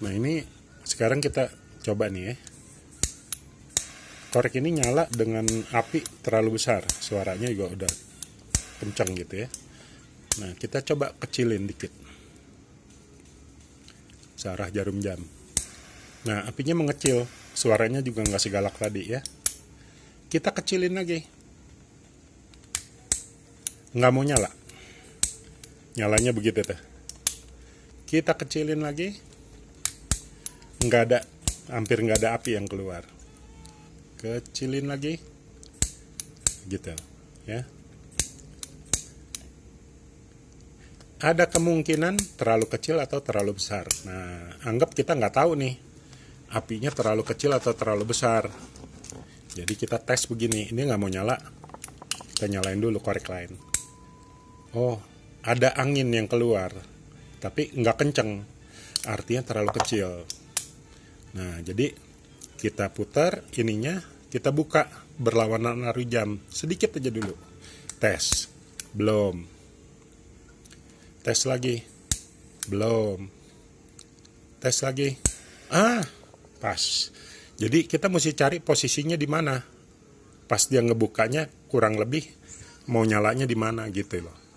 nah ini sekarang kita coba nih ya korek ini nyala dengan api terlalu besar suaranya juga udah kencang gitu ya nah kita coba kecilin dikit searah jarum jam nah apinya mengecil suaranya juga nggak segalak tadi ya kita kecilin lagi nggak mau nyala nyalanya begitu tuh kita kecilin lagi nggak ada hampir nggak ada api yang keluar kecilin lagi gitu ya ada kemungkinan terlalu kecil atau terlalu besar nah anggap kita nggak tahu nih apinya terlalu kecil atau terlalu besar jadi kita tes begini ini nggak mau nyala kita nyalain dulu korek lain oh ada angin yang keluar tapi nggak kenceng artinya terlalu kecil Nah, jadi kita putar ininya, kita buka berlawanan arah jam. Sedikit aja dulu. Tes. Belum. Tes lagi. Belum. Tes lagi. Ah, pas. Jadi kita mesti cari posisinya di mana. Pas dia ngebukanya kurang lebih mau nyalanya di mana gitu loh.